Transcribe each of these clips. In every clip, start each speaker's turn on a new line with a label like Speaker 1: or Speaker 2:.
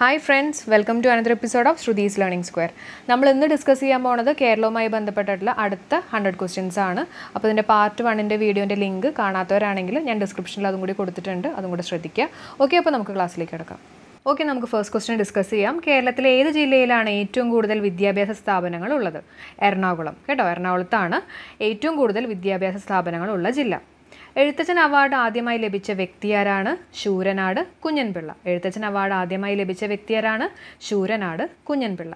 Speaker 1: hi friends welcome to another episode of Shruti's learning square നമ്മൾ ഇന്ന് discuss ചെയ്യാൻ പോകുന്നത് കേരളവുമായി ബന്ധപ്പെട്ടിട്ടുള്ള അടുത്ത ഹൺഡ്രഡ് ക്വസ്റ്റ്യൻസ് ആണ് അപ്പോൾ ഇതിൻ്റെ പാർട്ട് വണ്ണിൻ്റെ വീഡിയോൻ്റെ ലിങ്ക് കാണാത്തവരാണെങ്കിൽ ഞാൻ ഡിസ്ക്രിപ്ഷനിൽ അതും കൂടി കൊടുത്തിട്ടുണ്ട് അതും കൂടി ശ്രദ്ധിക്കുക ഓക്കെ അപ്പോൾ നമുക്ക് ക്ലാസ്സിലേക്ക് കിടക്കാം ഓക്കെ നമുക്ക് ഫസ്റ്റ് ക്വസ്റ്റ്യൻ ഡിസ്കസ് ചെയ്യാം കേരളത്തിലെ ഏത് ജില്ലയിലാണ് ഏറ്റവും കൂടുതൽ വിദ്യാഭ്യാസ സ്ഥാപനങ്ങൾ ഉള്ളത് എറണാകുളം കേട്ടോ എറണാകുളത്താണ് ഏറ്റവും കൂടുതൽ വിദ്യാഭ്യാസ സ്ഥാപനങ്ങളുള്ള ജില്ല എഴുത്തച്ഛൻ അവാർഡ് ആദ്യമായി ലഭിച്ച വ്യക്തിയാരാണ് ശൂരനാട് കുഞ്ഞൻപിള്ള എഴുത്തച്ഛൻ അവാർഡ് ആദ്യമായി ലഭിച്ച വ്യക്തിയാരാണ് ശൂരനാട് കുഞ്ഞൻപിള്ള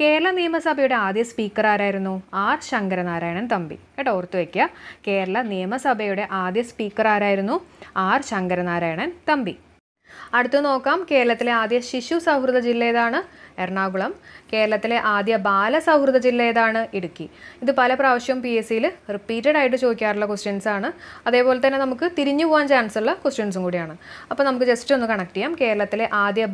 Speaker 1: കേരള നിയമസഭയുടെ ആദ്യ സ്പീക്കർ ആരായിരുന്നു ആർ ശങ്കരനാരായണൻ തമ്പി കേട്ടോ ഓർത്തു വയ്ക്കുക കേരള നിയമസഭയുടെ ആദ്യ സ്പീക്കർ ആരായിരുന്നു ആർ ശങ്കരനാരായണൻ തമ്പി അടുത്തു നോക്കാം കേരളത്തിലെ ആദ്യ ശിശു സൗഹൃദ ജില്ല ഏതാണ് എറണാകുളം കേരളത്തിലെ ആദ്യ സൗഹൃദ ജില്ല ഏതാണ് ഇടുക്കി ഇത് പല പ്രാവശ്യവും പി എസ് സിയിൽ റിപ്പീറ്റഡ് ആയിട്ട് ചോദിക്കാറുള്ള ക്വസ്റ്റ്യൻസ് ആണ് അതേപോലെ തന്നെ നമുക്ക് തിരിഞ്ഞു പോകാൻ ചാൻസ് ഉള്ള ക്വസ്റ്റ്യൻസും കൂടിയാണ് അപ്പോൾ നമുക്ക് ജസ്റ്റ് ഒന്ന് കണക്ട് ചെയ്യാം കേരളത്തിലെ ആദ്യ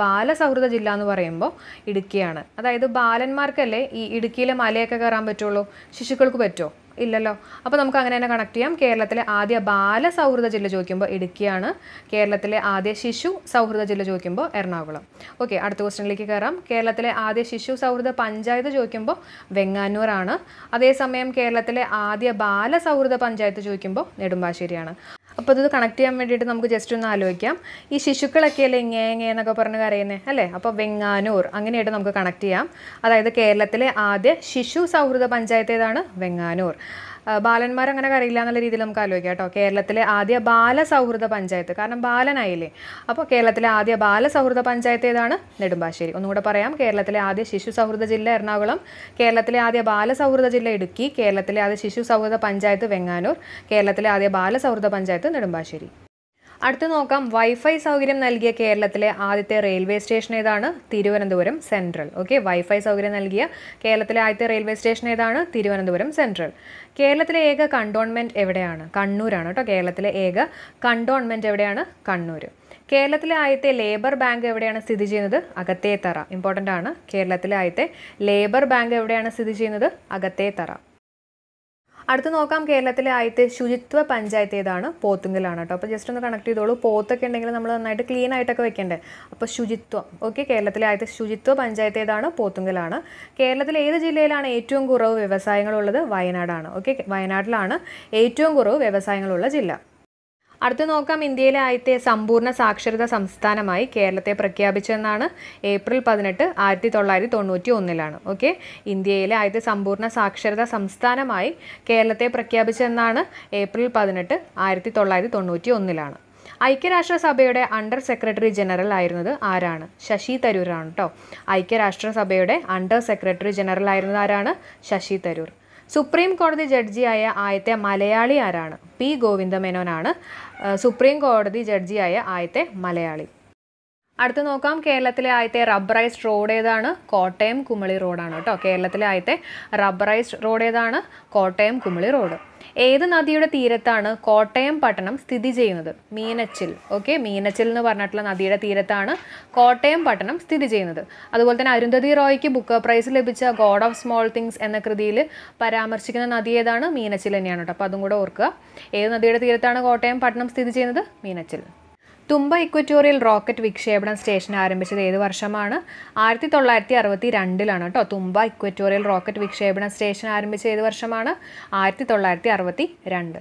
Speaker 1: സൗഹൃദ ജില്ല എന്ന് പറയുമ്പോൾ ഇടുക്കിയാണ് അതായത് ബാലന്മാർക്കല്ലേ ഈ ഇടുക്കിയിലെ മലയൊക്കെ കയറാൻ പറ്റുള്ളൂ ശിശുക്കൾക്ക് പറ്റുമോ ഇല്ലല്ലോ അപ്പോൾ നമുക്ക് അങ്ങനെ തന്നെ കണക്ട് ചെയ്യാം കേരളത്തിലെ ആദ്യ ബാല സൗഹൃദ ജില്ല ചോദിക്കുമ്പോൾ ഇടുക്കിയാണ് കേരളത്തിലെ ആദ്യ ശിശു സൗഹൃദ ജില്ല ചോദിക്കുമ്പോൾ എറണാകുളം ഓക്കെ അടുത്ത ക്വസ്റ്റ്യനിലേക്ക് കയറാം കേരളത്തിലെ ആദ്യ ശിശു സൗഹൃദ പഞ്ചായത്ത് ചോദിക്കുമ്പോൾ വെങ്ങാനൂറാണ് അതേസമയം കേരളത്തിലെ ആദ്യ ബാല സൗഹൃദ പഞ്ചായത്ത് ചോദിക്കുമ്പോൾ നെടുമ്പാശ്ശേരിയാണ് അപ്പോൾ ഇത് കണക്ട് ചെയ്യാൻ വേണ്ടിയിട്ട് നമുക്ക് ജസ്റ്റ് ഒന്ന് ആലോചിക്കാം ഈ ശിശുക്കളൊക്കെ അല്ലേ ഇങ്ങേ ഇങ്ങേ എന്നൊക്കെ പറഞ്ഞ് കരയുന്നത് അല്ലേ അപ്പോൾ വെങ്ങാനൂർ അങ്ങനെയായിട്ട് നമുക്ക് കണക്ട് ചെയ്യാം അതായത് കേരളത്തിലെ ആദ്യ ശിശു സൗഹൃദ പഞ്ചായത്ത് ഏതാണ് വെങ്ങാനൂർ ബാലന്മാർ അങ്ങനെ കരയില്ല എന്നുള്ള രീതിയിൽ നമുക്ക് ആലോചിക്കാം കേട്ടോ കേരളത്തിലെ ആദ്യ ബാല സൗഹൃദ പഞ്ചായത്ത് കാരണം ബാലനായില്ലേ അപ്പോൾ കേരളത്തിലെ ആദ്യ ബാല സൗഹൃദ പഞ്ചായത്ത് ഏതാണ് നെടുമ്പാശ്ശേരി ഒന്നുകൂടെ പറയാം കേരളത്തിലെ ആദ്യ ശിശു സൗഹൃദ ജില്ല എറണാകുളം കേരളത്തിലെ ആദ്യ ബാല സൗഹൃദ ജില്ല ഇടുക്കി കേരളത്തിലെ ആദ്യ ശിശു സൗഹൃദ പഞ്ചായത്ത് വെങ്ങാനൂർ കേരളത്തിലെ ആദ്യ ബാല സൗഹൃദ പഞ്ചായത്ത് നെടുമ്പാശ്ശേരി അടുത്ത് നോക്കാം വൈഫൈ സൗകര്യം നൽകിയ കേരളത്തിലെ ആദ്യത്തെ റെയിൽവേ സ്റ്റേഷൻ ഏതാണ് തിരുവനന്തപുരം സെൻട്രൽ ഓക്കെ വൈഫൈ സൗകര്യം നൽകിയ കേരളത്തിലെ ആദ്യത്തെ റെയിൽവേ സ്റ്റേഷൻ ഏതാണ് തിരുവനന്തപുരം സെൻട്രൽ കേരളത്തിലെ ഏക കണ്ടോൺമെൻറ്റ് എവിടെയാണ് കണ്ണൂരാണ് കേട്ടോ കേരളത്തിലെ ഏക കണ്ടോൺമെൻറ്റ് എവിടെയാണ് കണ്ണൂർ കേരളത്തിലെ ആദ്യത്തെ ലേബർ ബാങ്ക് എവിടെയാണ് സ്ഥിതി ചെയ്യുന്നത് അകത്തേത്തറ ഇമ്പോർട്ടൻ്റ് ആണ് കേരളത്തിലെ ആദ്യത്തെ ലേബർ ബാങ്ക് എവിടെയാണ് സ്ഥിതി ചെയ്യുന്നത് അകത്തേത്തറ അടുത്ത് നോക്കാം കേരളത്തിലെ ആദ്യത്തെ ശുചിത്വ പഞ്ചായത്ത് ഏതാണ് പോത്തുങ്കലാണ് കേട്ടോ അപ്പോൾ ജസ്റ്റ് ഒന്ന് കണക്ട് ചെയ്തോളൂ പോത്തൊക്കെ ഉണ്ടെങ്കിൽ നമ്മൾ നന്നായിട്ട് ക്ലീൻ ആയിട്ടൊക്കെ വെക്കണ്ടേ അപ്പോൾ ശുചിത്വം ഓക്കെ കേരളത്തിലെ ആദ്യത്തെ ശുചിത്വ പഞ്ചായത്ത് ഏതാണ് പോത്തുങ്കലാണ് കേരളത്തിലെ ഏത് ജില്ലയിലാണ് ഏറ്റവും കുറവ് വ്യവസായങ്ങളുള്ളത് വയനാടാണ് ഓക്കെ വയനാട്ടിലാണ് ഏറ്റവും കുറവ് വ്യവസായങ്ങളുള്ള ജില്ല അടുത്ത് നോക്കാം ഇന്ത്യയിലെ ആദ്യത്തെ സമ്പൂർണ്ണ സാക്ഷരത സംസ്ഥാനമായി കേരളത്തെ പ്രഖ്യാപിച്ചതെന്നാണ് ഏപ്രിൽ പതിനെട്ട് ആയിരത്തി തൊള്ളായിരത്തി തൊണ്ണൂറ്റി ഒന്നിലാണ് ഓക്കെ ഇന്ത്യയിലെ ആദ്യത്തെ സമ്പൂർണ്ണ സാക്ഷരത സംസ്ഥാനമായി കേരളത്തെ പ്രഖ്യാപിച്ചതെന്നാണ് ഏപ്രിൽ പതിനെട്ട് ആയിരത്തി തൊള്ളായിരത്തി തൊണ്ണൂറ്റി ഒന്നിലാണ് ഐക്യരാഷ്ട്രസഭയുടെ അണ്ടർ സെക്രട്ടറി ജനറൽ ആയിരുന്നത് ആരാണ് ശശി തരൂരാണ് കേട്ടോ ഐക്യരാഷ്ട്രസഭയുടെ അണ്ടർ സെക്രട്ടറി ജനറൽ ആയിരുന്നത് ആരാണ് ശശി തരൂർ സുപ്രീം കോടതി ജഡ്ജിയായ ആദ്യത്തെ മലയാളി ആരാണ് പി ഗോവിന്ദമേനോനാണ് സുപ്രീം കോടതി ജഡ്ജിയായ ആദ്യത്തെ മലയാളി അടുത്ത് നോക്കാം കേരളത്തിലെ ആദ്യത്തെ റബ്ബറൈസ്ഡ് റോഡ് ഏതാണ് കോട്ടയം കുമളി റോഡാണ് കേട്ടോ കേരളത്തിലെ ആദ്യത്തെ റബ്ബറൈസ്ഡ് റോഡ് ഏതാണ് കോട്ടയം കുമളി റോഡ് ഏത് നദിയുടെ തീരത്താണ് കോട്ടയം പട്ടണം സ്ഥിതി ചെയ്യുന്നത് മീനച്ചിൽ ഓക്കെ മീനച്ചിൽ എന്ന് പറഞ്ഞിട്ടുള്ള നദിയുടെ തീരത്താണ് കോട്ടയം പട്ടണം സ്ഥിതി ചെയ്യുന്നത് അതുപോലെ തന്നെ അരുന്ധതി റോയ്ക്ക് ബുക്ക് പ്രൈസ് ലഭിച്ച ഗോഡ് ഓഫ് സ്മോൾ തിങ്സ് എന്ന കൃതിയിൽ പരാമർശിക്കുന്ന നദി ഏതാണ് മീനച്ചിൽ തന്നെയാണ് കേട്ടോ അപ്പോൾ അതും കൂടെ ഓർക്കുക ഏത് നദിയുടെ തീരത്താണ് കോട്ടയം പട്ടണം സ്ഥിതി ചെയ്യുന്നത് മീനച്ചിൽ തുമ്പ ഇക്വറ്റോറിയൽ റോക്കറ്റ് വിക്ഷേപണ സ്റ്റേഷൻ ആരംഭിച്ചത് ഏത് വർഷമാണ് ആയിരത്തി തൊള്ളായിരത്തി അറുപത്തി രണ്ടിലാണ് കേട്ടോ തുമ്പ ഇക്വറ്റോറിയൽ റോക്കറ്റ് വിക്ഷേപണ സ്റ്റേഷൻ ആരംഭിച്ച ഏത് വർഷമാണ് ആയിരത്തി തൊള്ളായിരത്തി അറുപത്തി രണ്ട്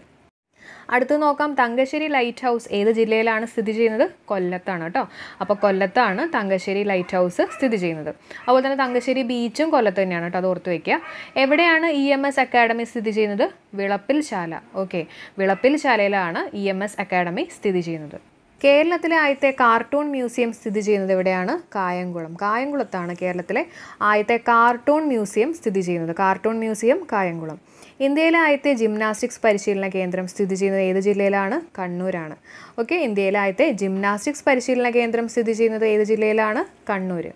Speaker 1: അടുത്ത് നോക്കാം തങ്കശ്ശേരി ലൈറ്റ് ഹൗസ് ഏത് ജില്ലയിലാണ് സ്ഥിതി ചെയ്യുന്നത് കൊല്ലത്താണ് കേട്ടോ അപ്പോൾ കൊല്ലത്താണ് തങ്കശ്ശേരി ലൈറ്റ് ഹൗസ് സ്ഥിതി ചെയ്യുന്നത് അതുപോലെ തന്നെ തങ്കശ്ശേരി ബീച്ചും കൊല്ലത്ത് തന്നെയാണ് കേട്ടോ അത് ഓർത്ത് വയ്ക്കുക എവിടെയാണ് ഇ എം എസ് അക്കാഡമി സ്ഥിതി ചെയ്യുന്നത് വിളപ്പിൽ ശാല ഓക്കെ വിളപ്പിൽ ശാലയിലാണ് ഇ എം എസ് അക്കാഡമി സ്ഥിതി ചെയ്യുന്നത് കേരളത്തിലെ ആദ്യത്തെ കാർട്ടൂൺ മ്യൂസിയം സ്ഥിതി ചെയ്യുന്നത് എവിടെയാണ് കായംകുളം കായംകുളത്താണ് കേരളത്തിലെ ആദ്യത്തെ കാർട്ടൂൺ മ്യൂസിയം സ്ഥിതി ചെയ്യുന്നത് കാർട്ടൂൺ മ്യൂസിയം കായംകുളം ഇന്ത്യയിലെ ആദ്യത്തെ ജിംനാസ്റ്റിക്സ് പരിശീലന കേന്ദ്രം സ്ഥിതി ചെയ്യുന്നത് ഏത് ജില്ലയിലാണ് കണ്ണൂരാണ് ഓക്കെ ഇന്ത്യയിലെ ആദ്യത്തെ ജിംനാസ്റ്റിക്സ് പരിശീലന കേന്ദ്രം സ്ഥിതി ചെയ്യുന്നത് ഏത് ജില്ലയിലാണ് കണ്ണൂർ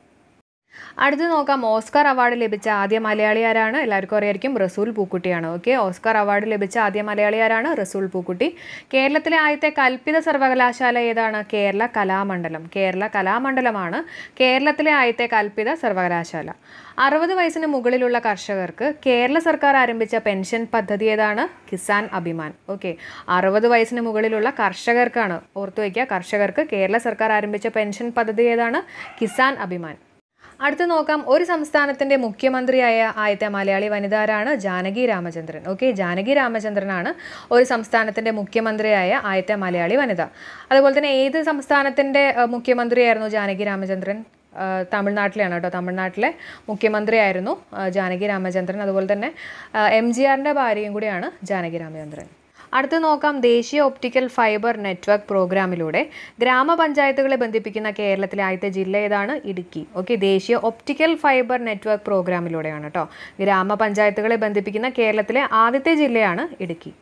Speaker 1: അടുത്ത് നോക്കാം ഓസ്കാർ അവാർഡ് ലഭിച്ച ആദ്യ മലയാളി ആരാണ് എല്ലാവർക്കും അറിയായിരിക്കും റസൂൽ പൂക്കുട്ടിയാണ് ഓക്കെ ഓസ്കാർ അവാർഡ് ലഭിച്ച ആദ്യ മലയാളി ആരാണ് റസൂൽ പൂക്കുട്ടി കേരളത്തിലെ ആദ്യത്തെ കൽപ്പിത സർവകലാശാല ഏതാണ് കേരള കലാമണ്ഡലം കേരള കലാമണ്ഡലമാണ് കേരളത്തിലെ ആദ്യത്തെ കൽപ്പിത സർവകലാശാല അറുപത് വയസ്സിന് മുകളിലുള്ള കർഷകർക്ക് കേരള സർക്കാർ ആരംഭിച്ച പെൻഷൻ പദ്ധതി ഏതാണ് കിസാൻ അഭിമാൻ ഓക്കെ അറുപത് വയസ്സിന് മുകളിലുള്ള കർഷകർക്കാണ് ഓർത്തു വയ്ക്കുക കർഷകർക്ക് കേരള സർക്കാർ ആരംഭിച്ച പെൻഷൻ പദ്ധതി ഏതാണ് കിസാൻ അഭിമാൻ അടുത്ത് നോക്കാം ഒരു സംസ്ഥാനത്തിൻ്റെ മുഖ്യമന്ത്രിയായ ആദ്യത്തെ മലയാളി വനിതാരാണ് ജാനകി രാമചന്ദ്രൻ ഓക്കെ ജാനകി രാമചന്ദ്രനാണ് ഒരു സംസ്ഥാനത്തിൻ്റെ മുഖ്യമന്ത്രിയായ ആദ്യത്തെ മലയാളി വനിത അതുപോലെ തന്നെ ഏത് സംസ്ഥാനത്തിൻ്റെ മുഖ്യമന്ത്രിയായിരുന്നു ജാനകി രാമചന്ദ്രൻ തമിഴ്നാട്ടിലാണ് കേട്ടോ തമിഴ്നാട്ടിലെ മുഖ്യമന്ത്രിയായിരുന്നു ജാനകി രാമചന്ദ്രൻ അതുപോലെ തന്നെ എം ജി ആറിൻ്റെ ഭാര്യയും കൂടിയാണ് ജാനകി രാമചന്ദ്രൻ അടുത്ത് നോക്കാം ദേശീയ ഒപ്റ്റിക്കൽ ഫൈബർ നെറ്റ്വർക്ക് പ്രോഗ്രാമിലൂടെ ഗ്രാമപഞ്ചായത്തുകളെ ബന്ധിപ്പിക്കുന്ന കേരളത്തിലെ ആദ്യത്തെ ജില്ല ഏതാണ് ഇടുക്കി ഓക്കെ ദേശീയ ഒപ്റ്റിക്കൽ ഫൈബർ നെറ്റ്വർക്ക് പ്രോഗ്രാമിലൂടെയാണ് കേട്ടോ ഗ്രാമപഞ്ചായത്തുകളെ ബന്ധിപ്പിക്കുന്ന കേരളത്തിലെ ആദ്യത്തെ ജില്ലയാണ് ഇടുക്കി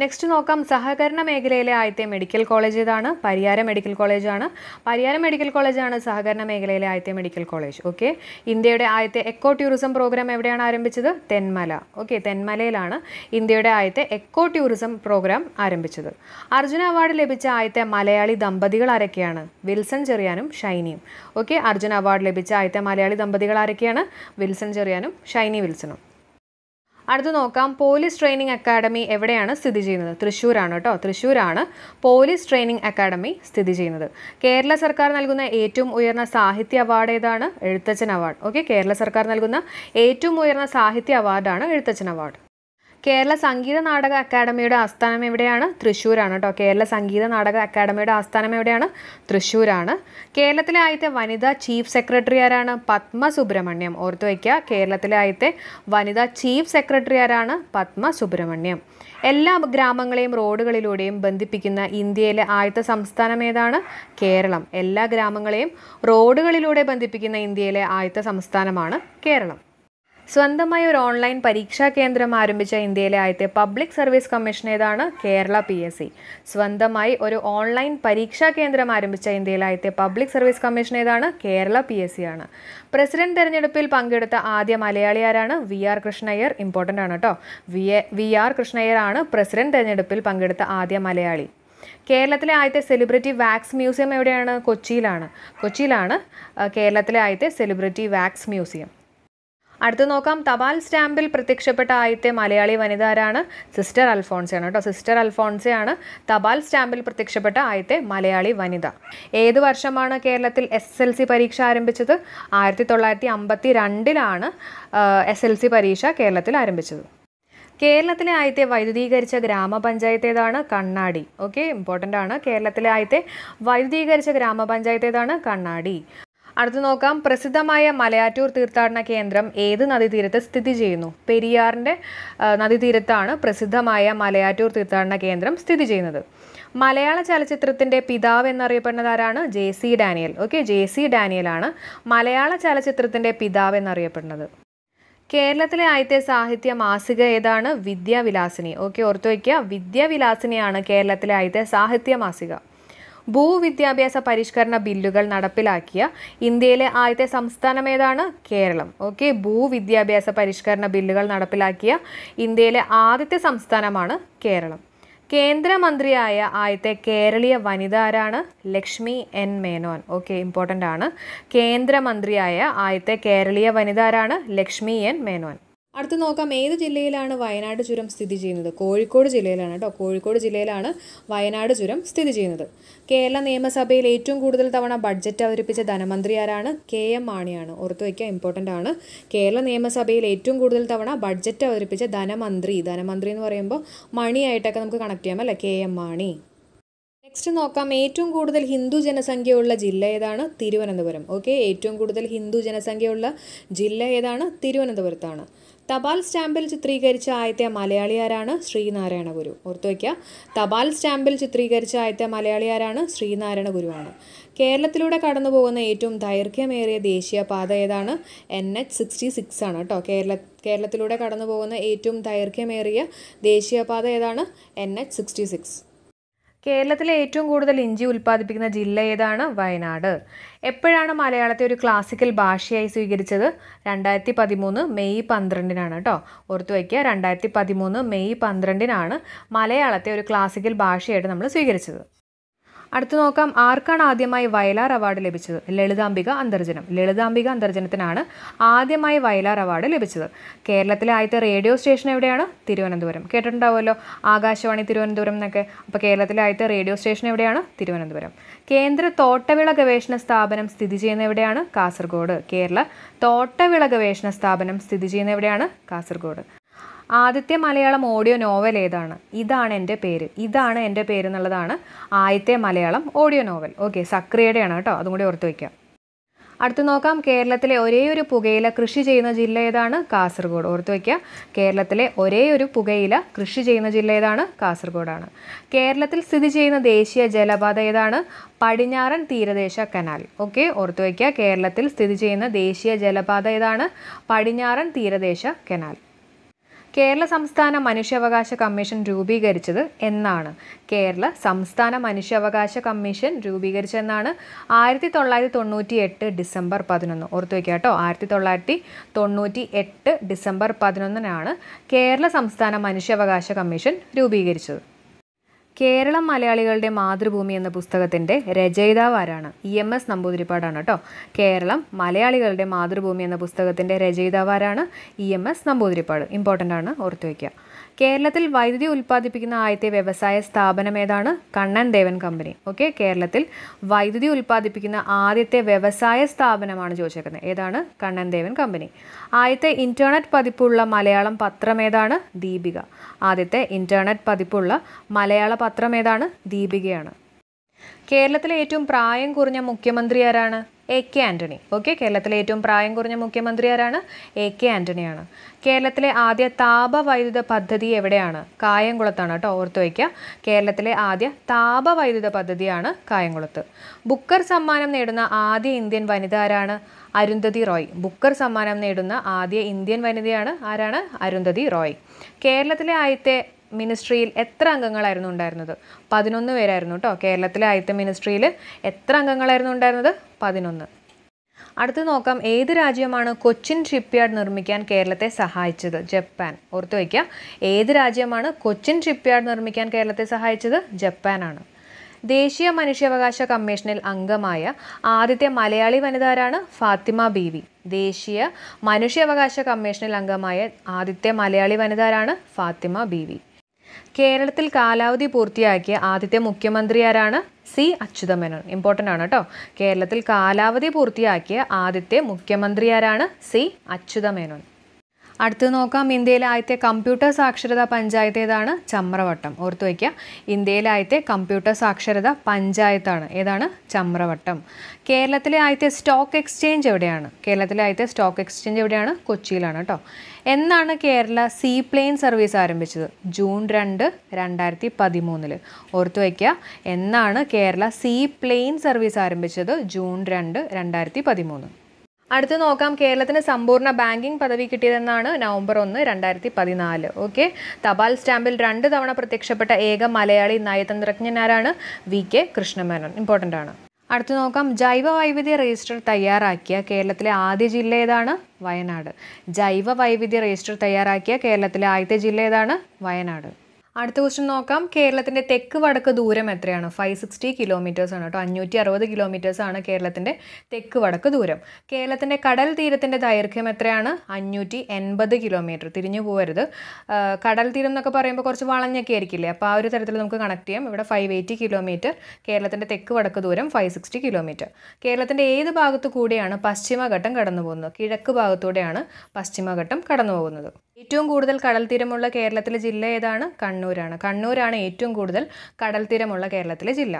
Speaker 1: നെക്സ്റ്റ് നോക്കാം സഹകരണ മേഖലയിലെ ആദ്യത്തെ മെഡിക്കൽ കോളേജ് ഇതാണ് പരിയാര മെഡിക്കൽ കോളേജാണ് പരിയാര മെഡിക്കൽ കോളേജാണ് സഹകരണ മേഖലയിലെ ആദ്യത്തെ മെഡിക്കൽ കോളേജ് ഓക്കെ ഇന്ത്യയുടെ ആദ്യത്തെ എക്കോ ടൂറിസം പ്രോഗ്രാം എവിടെയാണ് ആരംഭിച്ചത് തെന്മല ഓക്കെ തെന്മലയിലാണ് ഇന്ത്യയുടെ ആദ്യത്തെ എക്കോ ടൂറിസം പ്രോഗ്രാം ആരംഭിച്ചത് അർജുന അവാർഡ് ലഭിച്ച ആദ്യത്തെ മലയാളി ദമ്പതികൾ ആരൊക്കെയാണ് വിൽസൺ ചെറിയാനും ഷൈനിയും ഓക്കെ അർജുന അവാർഡ് ലഭിച്ച ആദ്യത്തെ മലയാളി ദമ്പതികൾ ആരൊക്കെയാണ് വിൽസൺ ചെറിയാനും ഷൈനി വിൽസണും അടുത്ത് നോക്കാം പോലീസ് ട്രെയിനിങ് അക്കാഡമി എവിടെയാണ് സ്ഥിതി ചെയ്യുന്നത് തൃശ്ശൂരാണ് കേട്ടോ തൃശ്ശൂരാണ് പോലീസ് ട്രെയിനിങ് അക്കാഡമി സ്ഥിതി ചെയ്യുന്നത് കേരള സർക്കാർ നൽകുന്ന ഏറ്റവും ഉയർന്ന സാഹിത്യ അവാർഡ് ഏതാണ് എഴുത്തച്ഛൻ അവാർഡ് ഓക്കെ കേരള സർക്കാർ നൽകുന്ന ഏറ്റവും ഉയർന്ന സാഹിത്യ അവാർഡാണ് എഴുത്തച്ഛൻ അവാർഡ് കേരള സംഗീത നാടക അക്കാദമിയുടെ ആസ്ഥാനം എവിടെയാണ് തൃശ്ശൂരാണ് കേട്ടോ കേരള സംഗീത നാടക അക്കാദമിയുടെ ആസ്ഥാനം എവിടെയാണ് തൃശ്ശൂരാണ് കേരളത്തിലെ ആദ്യത്തെ വനിതാ ചീഫ് സെക്രട്ടറി ആരാണ് പത്മ സുബ്രഹ്മണ്യം ഓർത്തു വയ്ക്കുക കേരളത്തിലെ ആദ്യത്തെ വനിതാ ചീഫ് സെക്രട്ടറി ആരാണ് പത്മ സുബ്രഹ്മണ്യം എല്ലാ ഗ്രാമങ്ങളെയും റോഡുകളിലൂടെയും ബന്ധിപ്പിക്കുന്ന ഇന്ത്യയിലെ ആദ്യത്തെ സംസ്ഥാനം ഏതാണ് കേരളം എല്ലാ ഗ്രാമങ്ങളെയും റോഡുകളിലൂടെ ബന്ധിപ്പിക്കുന്ന ഇന്ത്യയിലെ ആദ്യത്തെ സംസ്ഥാനമാണ് കേരളം സ്വന്തമായി ഒരു ഓൺലൈൻ പരീക്ഷാ കേന്ദ്രം ആരംഭിച്ച ഇന്ത്യയിലെ ആദ്യത്തെ പബ്ലിക് സർവീസ് കമ്മീഷൻ ഏതാണ് കേരള പി എസ് സി സ്വന്തമായി ഒരു ഓൺലൈൻ പരീക്ഷാ കേന്ദ്രം ആരംഭിച്ച ഇന്ത്യയിലെ ആദ്യത്തെ പബ്ലിക് സർവീസ് കമ്മീഷൻ ഏതാണ് കേരള പി എസ് സി ആണ് പ്രസിഡന്റ് തെരഞ്ഞെടുപ്പിൽ പങ്കെടുത്ത ആദ്യ മലയാളി ആരാണ് വി ആർ കൃഷ്ണയ്യർ ഇമ്പോർട്ടൻ്റ് ആണ് കേട്ടോ V A V R Krishna Iyer ആണ് പ്രസിഡന്റ് തെരഞ്ഞെടുപ്പിൽ പങ്കെടുത്ത ആദ്യ മലയാളി കേരളത്തിലെ ആദ്യത്തെ സെലിബ്രിറ്റി വാക്സ് മ്യൂസിയം എവിടെയാണ് കൊച്ചിയിലാണ് കൊച്ചിയിലാണ് കേരളത്തിലെ ആദ്യത്തെ സെലിബ്രിറ്റി വാക്സ് മ്യൂസിയം അടുത്ത് നോക്കാം തപാൽ സ്റ്റാമ്പിൽ പ്രത്യക്ഷപ്പെട്ട ആദ്യത്തെ മലയാളി വനിത ആരാണ് സിസ്റ്റർ അൽഫോൺസയാണ് കേട്ടോ സിസ്റ്റർ അൽഫോൺസയാണ് തപാൽ സ്റ്റാമ്പിൽ പ്രത്യക്ഷപ്പെട്ട ആദ്യത്തെ മലയാളി വനിത ഏത് വർഷമാണ് കേരളത്തിൽ എസ് എൽ സി പരീക്ഷ ആരംഭിച്ചത് ആയിരത്തി തൊള്ളായിരത്തി അമ്പത്തി രണ്ടിലാണ് എസ് എൽ സി പരീക്ഷ കേരളത്തിൽ ആരംഭിച്ചത് കേരളത്തിലെ ആദ്യത്തെ വൈദ്യുതീകരിച്ച ഗ്രാമപഞ്ചായത്ത് ഏതാണ് കണ്ണാടി ഓക്കെ ഇമ്പോർട്ടൻ്റ് ആണ് കേരളത്തിലെ ആദ്യത്തെ വൈദ്യുതീകരിച്ച ഗ്രാമപഞ്ചായത്ത് ഏതാണ് കണ്ണാടി അടുത്ത് നോക്കാം പ്രസിദ്ധമായ മലയാറ്റൂർ തീർത്ഥാടന കേന്ദ്രം ഏത് നദീതീരത്ത് സ്ഥിതി ചെയ്യുന്നു പെരിയാറിൻ്റെ നദീതീരത്താണ് പ്രസിദ്ധമായ മലയാറ്റൂർ തീർത്ഥാടന കേന്ദ്രം സ്ഥിതി ചെയ്യുന്നത് മലയാള ചലച്ചിത്രത്തിൻ്റെ പിതാവ് എന്നറിയപ്പെടുന്നത് ആരാണ് J C Daniel okay J C ആണ് മലയാള ചലച്ചിത്രത്തിൻ്റെ പിതാവ് എന്നറിയപ്പെടുന്നത് കേരളത്തിലെ ആദ്യത്തെ സാഹിത്യ മാസിക ഏതാണ് വിദ്യാവിലാസിനി ഓക്കെ ഓർത്തു വയ്ക്കുക വിദ്യാവിലാസിനിയാണ് കേരളത്തിലെ ആദ്യത്തെ സാഹിത്യ മാസിക ഭൂവിദ്യാഭ്യാസ പരിഷ്കരണ ബില്ലുകൾ നടപ്പിലാക്കിയ ഇന്ത്യയിലെ ആദ്യത്തെ സംസ്ഥാനം ഏതാണ് കേരളം ഓക്കെ ഭൂവിദ്യാഭ്യാസ പരിഷ്കരണ ബില്ലുകൾ നടപ്പിലാക്കിയ ഇന്ത്യയിലെ ആദ്യത്തെ സംസ്ഥാനമാണ് കേരളം കേന്ദ്രമന്ത്രിയായ ആദ്യത്തെ കേരളീയ വനിത ആരാണ് Lakshmi N Menon okay important ആണ് കേന്ദ്രമന്ത്രിയായ ആദ്യത്തെ കേരളീയ വനിത ആരാണ് ലക്ഷ്മി എൻ മേനോൻ അടുത്ത് നോക്കാം ഏത് ജില്ലയിലാണ് വയനാട് ചുരം സ്ഥിതി ചെയ്യുന്നത് കോഴിക്കോട് ജില്ലയിലാണ് കേട്ടോ കോഴിക്കോട് ജില്ലയിലാണ് വയനാട് ചുരം സ്ഥിതി ചെയ്യുന്നത് കേരള നിയമസഭയിൽ ഏറ്റവും കൂടുതൽ തവണ ബഡ്ജറ്റ് അവതരിപ്പിച്ച ധനമന്ത്രി ആരാണ് കെ എം മാണിയാണ് ഓർത്തു വയ്ക്കുക ഇമ്പോർട്ടൻ്റ് ആണ് കേരള നിയമസഭയിൽ ഏറ്റവും കൂടുതൽ തവണ ബഡ്ജറ്റ് അവതരിപ്പിച്ച ധനമന്ത്രി ധനമന്ത്രി എന്ന് പറയുമ്പോൾ മണിയായിട്ടൊക്കെ നമുക്ക് കണക്ട് ചെയ്യാം അല്ലേ കെ എം മാണി നെക്സ്റ്റ് നോക്കാം ഏറ്റവും കൂടുതൽ ഹിന്ദു ജനസംഖ്യയുള്ള ജില്ല ഏതാണ് തിരുവനന്തപുരം ഓക്കെ ഏറ്റവും കൂടുതൽ ഹിന്ദു ജനസംഖ്യയുള്ള ജില്ല ഏതാണ് തിരുവനന്തപുരത്താണ് തപാൽ സ്റ്റാമ്പിൽ ചിത്രീകരിച്ച ആദ്യത്തെ മലയാളി ആരാണ് ശ്രീനാരായണ ഗുരു ഓർത്തു വയ്ക്കുക തപാൽ സ്റ്റാമ്പിൽ ചിത്രീകരിച്ച ആദ്യത്തെ മലയാളി ആരാണ് ശ്രീനാരായണ ഗുരുവാണ് കേരളത്തിലൂടെ കടന്നു പോകുന്ന ഏറ്റവും ദൈർഘ്യമേറിയ ദേശീയപാത ഏതാണ് എൻ എച്ച് സിക്സ്റ്റി സിക്സ് ആണ് കേട്ടോ കേരള കേരളത്തിലൂടെ കടന്നു പോകുന്ന ഏറ്റവും ദൈർഘ്യമേറിയ ദേശീയപാത ഏതാണ് എൻ എച്ച് സിക്സ്റ്റി സിക്സ് കേരളത്തിലെ ഏറ്റവും കൂടുതൽ ഇഞ്ചി ഉൽപ്പാദിപ്പിക്കുന്ന ജില്ല ഏതാണ് വയനാട് എപ്പോഴാണ് മലയാളത്തെ ഒരു ക്ലാസിക്കൽ ഭാഷയായി സ്വീകരിച്ചത് രണ്ടായിരത്തി പതിമൂന്ന് മെയ് പന്ത്രണ്ടിനാണ് കേട്ടോ ഓർത്തു വയ്ക്കുക രണ്ടായിരത്തി പതിമൂന്ന് മെയ് പന്ത്രണ്ടിനാണ് മലയാളത്തെ ഒരു ക്ലാസിക്കൽ ഭാഷയായിട്ട് നമ്മൾ സ്വീകരിച്ചത് അടുത്തു നോക്കാം ആർക്കാണ് ആദ്യമായി വയലാർ അവാർഡ് ലഭിച്ചത് ലളിതാംബിക അന്തർജനം ലളിതാംബിക അന്തർജനത്തിനാണ് ആദ്യമായി വയലാർ അവാർഡ് ലഭിച്ചത് കേരളത്തിലെ ആദ്യത്തെ റേഡിയോ സ്റ്റേഷൻ എവിടെയാണ് തിരുവനന്തപുരം കേട്ടിട്ടുണ്ടാവുമല്ലോ ആകാശവാണി തിരുവനന്തപുരം എന്നൊക്കെ അപ്പോൾ കേരളത്തിലെ ആദ്യത്തെ റേഡിയോ സ്റ്റേഷൻ എവിടെയാണ് തിരുവനന്തപുരം കേന്ദ്ര തോട്ടവിള ഗവേഷണ സ്ഥാപനം സ്ഥിതി ചെയ്യുന്ന എവിടെയാണ് കാസർഗോഡ് കേരള തോട്ടവിള ഗവേഷണ സ്ഥാപനം സ്ഥിതി ചെയ്യുന്ന എവിടെയാണ് കാസർഗോഡ് ആദ്യത്തെ മലയാളം ഓഡിയോ നോവൽ ഏതാണ് ഇതാണ് എൻ്റെ പേര് ഇതാണ് എൻ്റെ പേര് എന്നുള്ളതാണ് ആദ്യത്തെ മലയാളം ഓഡിയോ നോവൽ ഓക്കെ സക്രിയയുടെയാണ് കേട്ടോ അതും കൂടി ഓർത്ത് വയ്ക്കാം അടുത്ത് നോക്കാം കേരളത്തിലെ ഒരേ ഒരു പുകയില കൃഷി ചെയ്യുന്ന ജില്ല ഏതാണ് കാസർഗോഡ് ഓർത്തു വയ്ക്കുക കേരളത്തിലെ ഒരേ ഒരു പുകയില കൃഷി ചെയ്യുന്ന ജില്ല ഏതാണ് കാസർഗോഡാണ് കേരളത്തിൽ സ്ഥിതി ചെയ്യുന്ന ദേശീയ ജലപാത ഏതാണ് പടിഞ്ഞാറൻ തീരദേശ കനാൽ ഓക്കെ ഓർത്തു വയ്ക്കുക കേരളത്തിൽ സ്ഥിതി ചെയ്യുന്ന ദേശീയ ജലപാത ഏതാണ് പടിഞ്ഞാറൻ തീരദേശ കനാൽ കേരള സംസ്ഥാന മനുഷ്യാവകാശ കമ്മീഷൻ രൂപീകരിച്ചത് എന്നാണ് കേരള സംസ്ഥാന മനുഷ്യാവകാശ കമ്മീഷൻ രൂപീകരിച്ചതെന്നാണ് ആയിരത്തി തൊള്ളായിരത്തി തൊണ്ണൂറ്റി എട്ട് ഡിസംബർ പതിനൊന്ന് ഓർത്തു വയ്ക്കുക കേട്ടോ ആയിരത്തി തൊള്ളായിരത്തി തൊണ്ണൂറ്റി എട്ട് ഡിസംബർ പതിനൊന്നിനാണ് കേരള സംസ്ഥാന മനുഷ്യാവകാശ കമ്മീഷൻ രൂപീകരിച്ചത് കേരളം മലയാളികളുടെ മാതൃഭൂമി എന്ന പുസ്തകത്തിൻ്റെ രചയിതാവ് ആരാണ് ഇ എം എസ് നമ്പൂതിരിപ്പാടാണ് കേട്ടോ കേരളം മലയാളികളുടെ മാതൃഭൂമി എന്ന പുസ്തകത്തിൻ്റെ രചയിതാവ് ആരാണ് E M S Namboodiripad important ആണ് ഓർത്തു വയ്ക്കുക കേരളത്തിൽ വൈദ്യുതി ഉൽപ്പാദിപ്പിക്കുന്ന ആദ്യത്തെ വ്യവസായ സ്ഥാപനം ഏതാണ് കണ്ണൻ ദേവൻ കമ്പനി ഓക്കെ കേരളത്തിൽ വൈദ്യുതി ഉൽപ്പാദിപ്പിക്കുന്ന ആദ്യത്തെ വ്യവസായ സ്ഥാപനമാണ് ചോദിച്ചേക്കുന്നത് ഏതാണ് കണ്ണൻ ദേവൻ കമ്പനി ആദ്യത്തെ ഇന്റർനെറ്റ് പതിപ്പുള്ള മലയാളം പത്രം ഏതാണ് ദീപിക ആദ്യത്തെ ഇന്റർനെറ്റ് പതിപ്പുള്ള മലയാള പത്രം ഏതാണ് ദീപികയാണ് കേരളത്തിലെ ഏറ്റവും പ്രായം കുറഞ്ഞ മുഖ്യമന്ത്രി ആരാണ് എ കെ ആൻ്റണി ഓക്കെ കേരളത്തിലെ ഏറ്റവും പ്രായം കുറഞ്ഞ മുഖ്യമന്ത്രി ആരാണ് എ കെ ആൻ്റണിയാണ് കേരളത്തിലെ ആദ്യ താപവൈദ്യുത പദ്ധതി എവിടെയാണ് കായംകുളത്താണ് കേട്ടോ ഓർത്തു വയ്ക്കുക കേരളത്തിലെ ആദ്യ താപവൈദ്യുത പദ്ധതിയാണ് കായംകുളത്ത് ബുക്കർ സമ്മാനം നേടുന്ന ആദ്യ ഇന്ത്യൻ വനിത ആരാണ് അരുന്ധതി റോയ് ബുക്കർ സമ്മാനം നേടുന്ന ആദ്യ ഇന്ത്യൻ വനിതയാണ് ആരാണ് അരുന്ധതി റോയ് കേരളത്തിലെ ആദ്യത്തെ മിനിസ്ട്രിയിൽ എത്ര അംഗങ്ങളായിരുന്നു ഉണ്ടായിരുന്നത് പതിനൊന്ന് പേരായിരുന്നു കേട്ടോ കേരളത്തിലെ ആദ്യത്തെ മിനിസ്ട്രിയിൽ എത്ര അംഗങ്ങളായിരുന്നു ഉണ്ടായിരുന്നത് പതിനൊന്ന് അടുത്ത് നോക്കാം ഏത് രാജ്യമാണ് കൊച്ചിൻ ഷിപ്പ്യാർഡ് നിർമ്മിക്കാൻ കേരളത്തെ സഹായിച്ചത് ജപ്പാൻ ഓർത്തു വയ്ക്കുക ഏത് രാജ്യമാണ് കൊച്ചിൻ ഷിപ്പ്യാർഡ് നിർമ്മിക്കാൻ കേരളത്തെ സഹായിച്ചത് ജപ്പാനാണ് ദേശീയ മനുഷ്യാവകാശ കമ്മീഷനിൽ അംഗമായ ആദ്യത്തെ മലയാളി വനിതാരാണ് ഫാത്തിമ ബീവി ദേശീയ മനുഷ്യാവകാശ കമ്മീഷനിൽ അംഗമായ ആദ്യത്തെ മലയാളി വനിതാരാണ് ഫാത്തിമ ബീവി കേരളത്തിൽ കാലാവധി പൂർത്തിയാക്കിയ ആദ്യത്തെ മുഖ്യമന്ത്രി ആരാണ് സി അച്യുതമേനോൻ ഇമ്പോർട്ടൻ്റ് ആണ് കേട്ടോ കേരളത്തിൽ കാലാവധി പൂർത്തിയാക്കിയ ആദ്യത്തെ മുഖ്യമന്ത്രി ആരാണ് സി അച്യുതമേനോൻ അടുത്ത് നോക്കാം ഇന്ത്യയിലെ ആദ്യത്തെ കമ്പ്യൂട്ടർ സാക്ഷരത പഞ്ചായത്ത് ഏതാണ് ചമ്രവട്ടം ഓർത്തു വയ്ക്കുക ഇന്ത്യയിലെ ആദ്യത്തെ കമ്പ്യൂട്ടർ സാക്ഷരത പഞ്ചായത്താണ് ഏതാണ് ചമ്രവട്ടം കേരളത്തിലെ ആദ്യത്തെ സ്റ്റോക്ക് എക്സ്ചേഞ്ച് എവിടെയാണ് കേരളത്തിലെ ആദ്യത്തെ സ്റ്റോക്ക് എക്സ്ചേഞ്ച് എവിടെയാണ് കൊച്ചിയിലാണ് കേട്ടോ എന്നാണ് കേരള സീ പ്ലെയിൻ സർവീസ് ആരംഭിച്ചത് ജൂൺ രണ്ട് രണ്ടായിരത്തി പതിമൂന്നിൽ ഓർത്തു വയ്ക്കുക എന്നാണ് കേരള സീ പ്ലെയിൻ സർവീസ് ആരംഭിച്ചത് ജൂൺ രണ്ട് രണ്ടായിരത്തി പതിമൂന്ന് അടുത്ത് നോക്കാം കേരളത്തിന് സമ്പൂർണ്ണ ബാങ്കിംഗ് പദവി കിട്ടിയതെന്നാണ് നവംബർ ഒന്ന് രണ്ടായിരത്തി പതിനാല് ഓക്കെ തപാൽ സ്റ്റാമ്പിൽ രണ്ട് തവണ പ്രത്യക്ഷപ്പെട്ട ഏക മലയാളി നയതന്ത്രജ്ഞനാരാണ് വി കെ കൃഷ്ണമേനോൻ ഇമ്പോർട്ടൻ്റ് ആണ് അടുത്ത് നോക്കാം ജൈവ വൈവിധ്യ രജിസ്റ്റർ തയ്യാറാക്കിയ കേരളത്തിലെ ആദ്യ ജില്ല ഏതാണ് വയനാട് ജൈവ വൈവിധ്യ രജിസ്റ്റർ തയ്യാറാക്കിയ കേരളത്തിലെ ആദ്യത്തെ ജില്ല ഏതാണ് വയനാട് അടുത്ത ക്വസ്റ്റ്യൻ നോക്കാം കേരളത്തിൻ്റെ തെക്ക് വടക്ക് ദൂരം എത്രയാണ് ഫൈവ് സിക്സ്റ്റി കിലോമീറ്റേഴ്സ് ആണ് കേട്ടോ അഞ്ഞൂറ്റി അറുപത് കിലോമീറ്റേഴ്സ് ആണ് കേരളത്തിൻ്റെ തെക്ക് വടക്ക് ദൂരം കേരളത്തിൻ്റെ കടൽ തീരത്തിൻ്റെ ദൈർഘ്യം എത്രയാണ് അഞ്ഞൂറ്റി എൺപത് കിലോമീറ്റർ തിരിഞ്ഞു പോകരുത് കടൽ തീരം എന്നൊക്കെ പറയുമ്പോൾ കുറച്ച് വളഞ്ഞൊക്കെ ആയിരിക്കില്ലേ അപ്പോൾ ആ ഒരു തരത്തിൽ നമുക്ക് കണക്ട് ചെയ്യാം ഇവിടെ ഫൈവ് എയ്റ്റി കിലോമീറ്റർ കേരളത്തിൻ്റെ തെക്ക് വടക്ക് ദൂരം ഫൈവ് സിക്സ്റ്റി കിലോമീറ്റർ കേരളത്തിൻ്റെ ഏത് ഭാഗത്തു കൂടെയാണ് പശ്ചിമഘട്ടം കടന്നു പോകുന്നത് കിഴക്ക് ഭാഗത്തൂടെയാണ് പശ്ചിമഘട്ടം കടന്നു പോകുന്നത് ഏറ്റവും കൂടുതൽ കടൽത്തീരമുള്ള കേരളത്തിലെ ജില്ല ഏതാണ് കണ്ണൂരാണ് കണ്ണൂരാണ് ഏറ്റവും കൂടുതൽ കടൽത്തീരമുള്ള കേരളത്തിലെ ജില്ല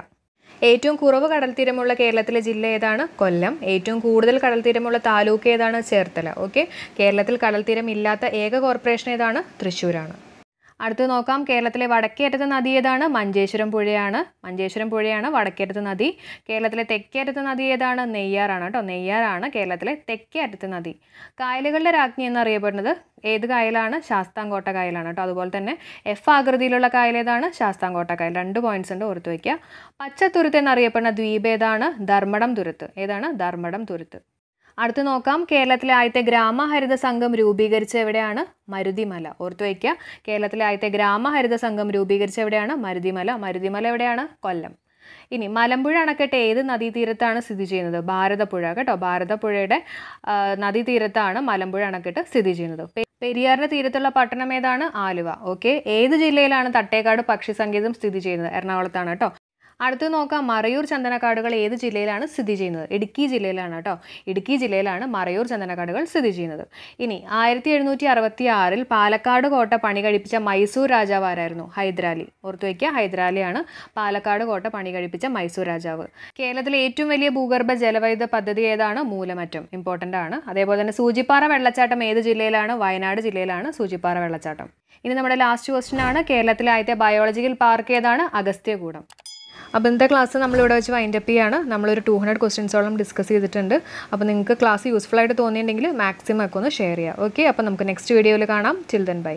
Speaker 1: ഏറ്റവും കുറവ് കടൽത്തീരമുള്ള കേരളത്തിലെ ജില്ല ഏതാണ് കൊല്ലം ഏറ്റവും കൂടുതൽ കടൽത്തീരമുള്ള താലൂക്ക് ഏതാണ് ചേർത്തല ഓക്കെ കേരളത്തിൽ കടൽത്തീരം ഇല്ലാത്ത ഏക കോർപ്പറേഷൻ ഏതാണ് തൃശ്ശൂരാണ് അടുത്ത് നോക്കാം കേരളത്തിലെ വടക്കേറ്റത്ത് നദി ഏതാണ് മഞ്ചേശ്വരം പുഴയാണ് മഞ്ചേശ്വരം പുഴയാണ് വടക്കേറ്റത്ത് നദി കേരളത്തിലെ തെക്കേറ്റത്ത് നദി ഏതാണ് നെയ്യാറാണ് കേട്ടോ നെയ്യാറാണ് കേരളത്തിലെ തെക്കേറ്റത്ത് നദി കായലുകളുടെ രാജ്ഞി എന്നറിയപ്പെടുന്നത് ഏത് കായലാണ് ശാസ്താംകോട്ട കായലാണ് കേട്ടോ അതുപോലെ തന്നെ എഫ് ആകൃതിയിലുള്ള കായൽ ഏതാണ് ശാസ്താംകോട്ട കായൽ രണ്ട് പോയിന്റ്സ് ഉണ്ട് ഓർത്ത് വയ്ക്കുക പച്ചത്തുരുത്ത് എന്നറിയപ്പെടുന്ന ദ്വീപ് ഏതാണ് ധർമ്മടം തുരുത്ത് ഏതാണ് ധർമ്മടം തുരുത്ത് അടുത്ത് നോക്കാം കേരളത്തിലെ ആദ്യത്തെ ഗ്രാമഹരിത സംഘം രൂപീകരിച്ച എവിടെയാണ് മരുതിമല ഓർത്തു വയ്ക്കുക കേരളത്തിലെ ആദ്യത്തെ ഗ്രാമഹരിത സംഘം രൂപീകരിച്ച എവിടെയാണ് മരുതിമല മരുതിമല എവിടെയാണ് കൊല്ലം ഇനി മലമ്പുഴ അണക്കെട്ട് ഏത് നദീതീരത്താണ് സ്ഥിതി ചെയ്യുന്നത് ഭാരതപ്പുഴ കേട്ടോ ഭാരതപ്പുഴയുടെ നദീതീരത്താണ് മലമ്പുഴ അണക്കെട്ട് സ്ഥിതി ചെയ്യുന്നത് പെരിയാറിന്റെ തീരത്തുള്ള പട്ടണം ഏതാണ് ആലുവ ഓക്കെ ഏത് ജില്ലയിലാണ് തട്ടേക്കാട് പക്ഷി സങ്കേതം സ്ഥിതി ചെയ്യുന്നത് എറണാകുളത്താണ് കേട്ടോ അടുത്ത് നോക്കാം മറയൂർ ചന്ദനക്കാടുകൾ ഏത് ജില്ലയിലാണ് സ്ഥിതി ചെയ്യുന്നത് ഇടുക്കി ജില്ലയിലാണ് കേട്ടോ ഇടുക്കി ജില്ലയിലാണ് മറയൂർ ചന്ദനക്കാടുകൾ സ്ഥിതി ചെയ്യുന്നത് ഇനി ആയിരത്തി എഴുന്നൂറ്റി അറുപത്തി ആറിൽ പാലക്കാട് കോട്ട പണി കഴിപ്പിച്ച മൈസൂർ രാജാവാരായിരുന്നു ഹൈദരാലി ഓർത്തു വയ്ക്കുക ഹൈദരാലിയാണ് പാലക്കാട് കോട്ട പണി കഴിപ്പിച്ച മൈസൂർ രാജാവ് കേരളത്തിലെ ഏറ്റവും വലിയ ഭൂഗർഭ ജലവൈദ്യുത പദ്ധതി ഏതാണ് മൂലമറ്റം ഇമ്പോർട്ടൻ്റ് ആണ് അതേപോലെ തന്നെ സൂചിപ്പാറ വെള്ളച്ചാട്ടം ഏത് ജില്ലയിലാണ് വയനാട് ജില്ലയിലാണ് സൂചിപ്പാറ വെള്ളച്ചാട്ടം ഇനി നമ്മുടെ ലാസ്റ്റ് ക്വസ്റ്റ്യൻ ആണ് കേരളത്തിലെ ആദ്യത്തെ ബയോളജിക്കൽ പാർക്ക് ഏതാണ് അഗസ്ത്യകൂടം അപ്പോൾ ഇന്നത്തെ ക്ലാസ് നമ്മളിവിടെ വെച്ച് വൈൻഡ് അപ്പ് ചെയ്യാണ് നമ്മളൊരു ടു ഹൺഡ്രഡ് ക്വസ്റ്റ്യൻസോളം ഡിസ്കസ് ചെയ്തിട്ടുണ്ട് അപ്പോൾ നിങ്ങൾക്ക് ക്ലാസ് യൂസ്ഫുൾ ആയിട്ട് തോന്നിയിട്ടുണ്ടെങ്കിൽ മാക്സിമം ഒക്കെ ഒന്ന് ഷെയർ ചെയ്യുക ഓക്കെ അപ്പോൾ നമുക്ക് നെക്സ്റ്റ് വീഡിയോയിൽ കാണാം ചിൽ ദൻ ബൈ